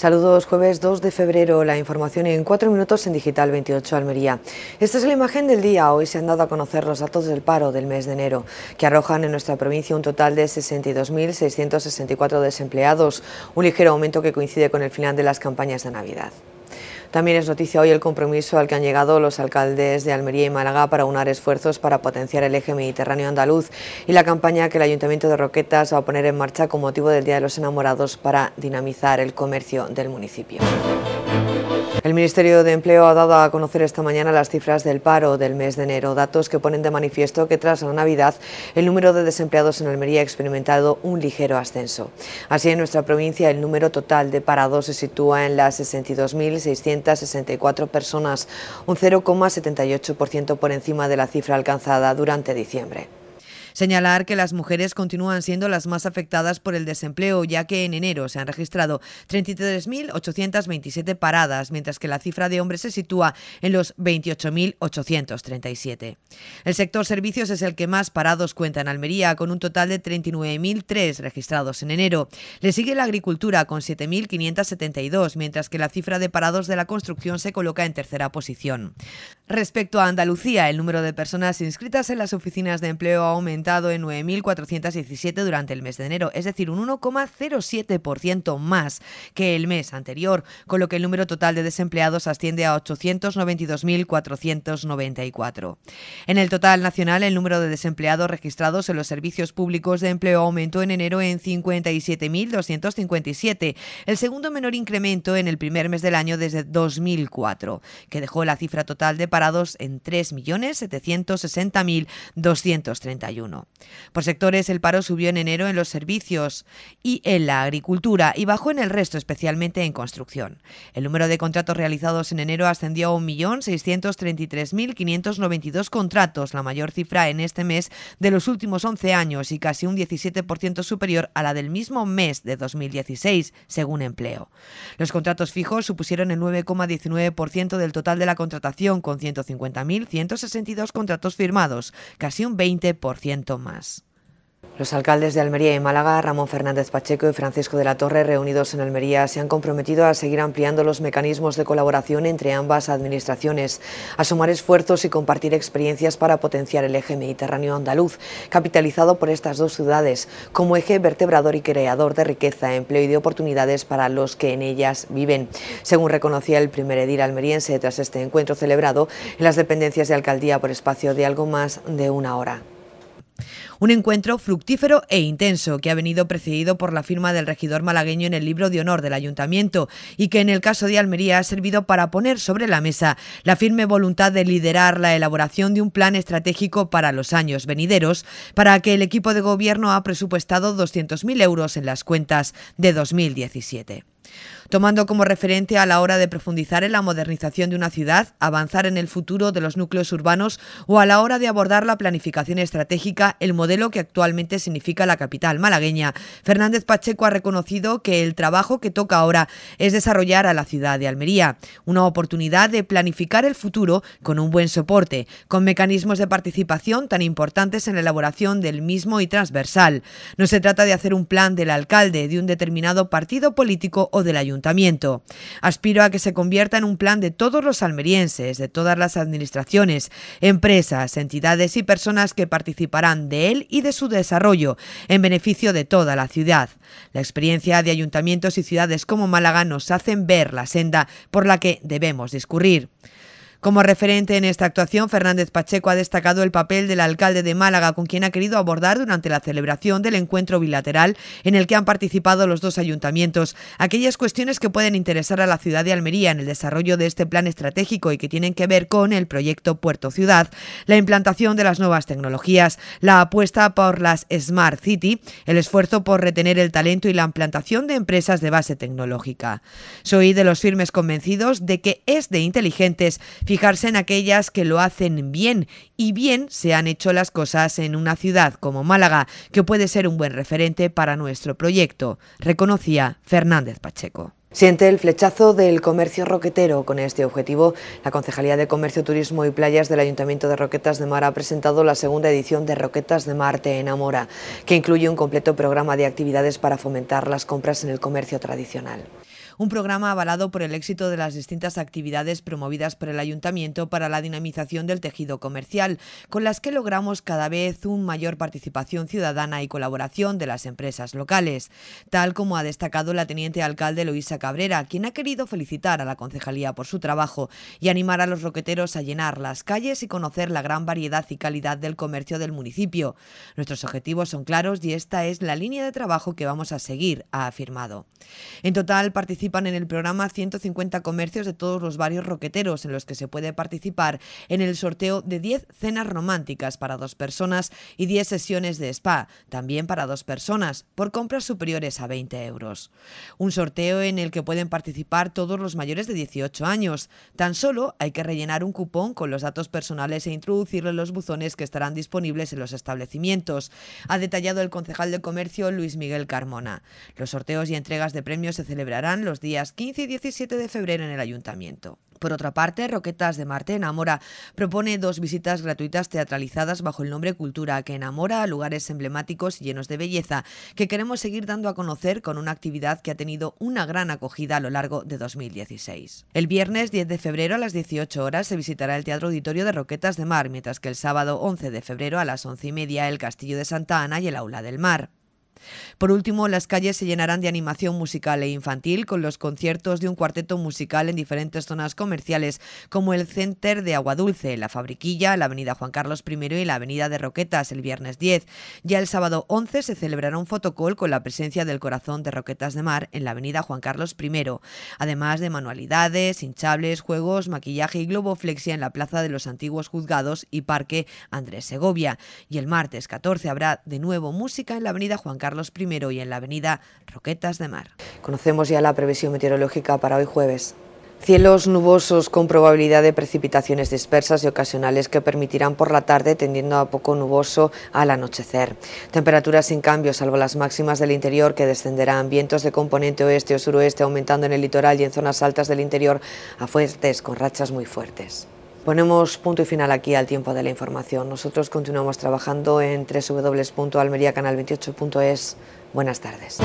Saludos, jueves 2 de febrero. La información en 4 minutos en Digital 28 Almería. Esta es la imagen del día. Hoy se han dado a conocer los datos del paro del mes de enero, que arrojan en nuestra provincia un total de 62.664 desempleados, un ligero aumento que coincide con el final de las campañas de Navidad. También es noticia hoy el compromiso al que han llegado los alcaldes de Almería y Málaga para unar esfuerzos para potenciar el eje mediterráneo andaluz y la campaña que el Ayuntamiento de Roquetas va a poner en marcha con motivo del Día de los Enamorados para dinamizar el comercio del municipio. El Ministerio de Empleo ha dado a conocer esta mañana las cifras del paro del mes de enero, datos que ponen de manifiesto que tras la Navidad el número de desempleados en Almería ha experimentado un ligero ascenso. Así, en nuestra provincia el número total de parados se sitúa en las 62.664 personas, un 0,78% por encima de la cifra alcanzada durante diciembre. Señalar que las mujeres continúan siendo las más afectadas por el desempleo, ya que en enero se han registrado 33.827 paradas, mientras que la cifra de hombres se sitúa en los 28.837. El sector servicios es el que más parados cuenta en Almería, con un total de 39.003 registrados en enero. Le sigue la agricultura con 7.572, mientras que la cifra de parados de la construcción se coloca en tercera posición. Respecto a Andalucía, el número de personas inscritas en las oficinas de empleo ha aumentado en 9.417 durante el mes de enero, es decir, un 1,07% más que el mes anterior, con lo que el número total de desempleados asciende a 892.494. En el total nacional, el número de desempleados registrados en los servicios públicos de empleo aumentó en enero en 57.257, el segundo menor incremento en el primer mes del año desde 2004, que dejó la cifra total de parados en 3.760.231. Por sectores, el paro subió en enero en los servicios y en la agricultura y bajó en el resto, especialmente en construcción. El número de contratos realizados en enero ascendió a 1.633.592 contratos, la mayor cifra en este mes de los últimos 11 años y casi un 17% superior a la del mismo mes de 2016, según empleo. Los contratos fijos supusieron el 9,19% del total de la contratación, con 150.162 contratos firmados, casi un 20% más. Los alcaldes de Almería y Málaga, Ramón Fernández Pacheco y Francisco de la Torre, reunidos en Almería, se han comprometido a seguir ampliando los mecanismos de colaboración entre ambas administraciones, a sumar esfuerzos y compartir experiencias para potenciar el eje mediterráneo andaluz, capitalizado por estas dos ciudades, como eje vertebrador y creador de riqueza, empleo y de oportunidades para los que en ellas viven. Según reconocía el primer edil almeriense tras este encuentro celebrado en las dependencias de alcaldía por espacio de algo más de una hora. Un encuentro fructífero e intenso que ha venido precedido por la firma del regidor malagueño en el libro de honor del ayuntamiento y que en el caso de Almería ha servido para poner sobre la mesa la firme voluntad de liderar la elaboración de un plan estratégico para los años venideros para que el equipo de gobierno ha presupuestado 200.000 euros en las cuentas de 2017 tomando como referente a la hora de profundizar en la modernización de una ciudad, avanzar en el futuro de los núcleos urbanos o a la hora de abordar la planificación estratégica, el modelo que actualmente significa la capital malagueña. Fernández Pacheco ha reconocido que el trabajo que toca ahora es desarrollar a la ciudad de Almería, una oportunidad de planificar el futuro con un buen soporte, con mecanismos de participación tan importantes en la elaboración del mismo y transversal. No se trata de hacer un plan del alcalde, de un determinado partido político o del ayuntamiento. Aspiro a que se convierta en un plan de todos los almerienses, de todas las administraciones, empresas, entidades y personas que participarán de él y de su desarrollo, en beneficio de toda la ciudad. La experiencia de ayuntamientos y ciudades como Málaga nos hacen ver la senda por la que debemos discurrir. Como referente en esta actuación, Fernández Pacheco ha destacado el papel del alcalde de Málaga, con quien ha querido abordar durante la celebración del encuentro bilateral en el que han participado los dos ayuntamientos aquellas cuestiones que pueden interesar a la ciudad de Almería en el desarrollo de este plan estratégico y que tienen que ver con el proyecto Puerto Ciudad, la implantación de las nuevas tecnologías, la apuesta por las Smart City, el esfuerzo por retener el talento y la implantación de empresas de base tecnológica. Soy de los firmes convencidos de que es de inteligentes fijarse en aquellas que lo hacen bien y bien se han hecho las cosas en una ciudad como Málaga, que puede ser un buen referente para nuestro proyecto, reconocía Fernández Pacheco. Siente el flechazo del comercio roquetero. Con este objetivo, la Concejalía de Comercio, Turismo y Playas del Ayuntamiento de Roquetas de Mar ha presentado la segunda edición de Roquetas de Mar Te Enamora, que incluye un completo programa de actividades para fomentar las compras en el comercio tradicional un programa avalado por el éxito de las distintas actividades promovidas por el Ayuntamiento para la dinamización del tejido comercial, con las que logramos cada vez un mayor participación ciudadana y colaboración de las empresas locales, tal como ha destacado la teniente alcalde Luisa Cabrera, quien ha querido felicitar a la concejalía por su trabajo y animar a los roqueteros a llenar las calles y conocer la gran variedad y calidad del comercio del municipio. Nuestros objetivos son claros y esta es la línea de trabajo que vamos a seguir, ha afirmado. En total participa en el programa 150 comercios de todos los varios roqueteros, en los que se puede participar en el sorteo de 10 cenas románticas para dos personas y 10 sesiones de spa, también para dos personas, por compras superiores a 20 euros. Un sorteo en el que pueden participar todos los mayores de 18 años. Tan solo hay que rellenar un cupón con los datos personales e introducirlo en los buzones que estarán disponibles en los establecimientos, ha detallado el concejal de Comercio Luis Miguel Carmona. Los sorteos y entregas de premios se celebrarán los días 15 y 17 de febrero en el ayuntamiento. Por otra parte, Roquetas de Marte Enamora propone dos visitas gratuitas teatralizadas bajo el nombre Cultura, que enamora a lugares emblemáticos llenos de belleza, que queremos seguir dando a conocer con una actividad que ha tenido una gran acogida a lo largo de 2016. El viernes 10 de febrero a las 18 horas se visitará el Teatro Auditorio de Roquetas de Mar, mientras que el sábado 11 de febrero a las 11 y media el Castillo de Santa Ana y el Aula del Mar. Por último, las calles se llenarán de animación musical e infantil con los conciertos de un cuarteto musical en diferentes zonas comerciales, como el Center de Agua Dulce, la Fabriquilla, la Avenida Juan Carlos I y la Avenida de Roquetas el viernes 10. Ya el sábado 11 se celebrará un fotocall con la presencia del corazón de Roquetas de Mar en la Avenida Juan Carlos I, además de manualidades, hinchables, juegos, maquillaje y globoflexia en la Plaza de los Antiguos Juzgados y Parque Andrés Segovia. Y el martes 14 habrá de nuevo música en la Avenida Juan Carlos los I y en la avenida Roquetas de Mar. Conocemos ya la previsión meteorológica para hoy jueves. Cielos nubosos con probabilidad de precipitaciones dispersas y ocasionales que permitirán por la tarde tendiendo a poco nuboso al anochecer. Temperaturas sin cambio, salvo las máximas del interior que descenderán. Vientos de componente oeste o suroeste aumentando en el litoral y en zonas altas del interior a fuertes con rachas muy fuertes. Ponemos punto y final aquí al tiempo de la información. Nosotros continuamos trabajando en www.almeriacanal28.es. Buenas tardes.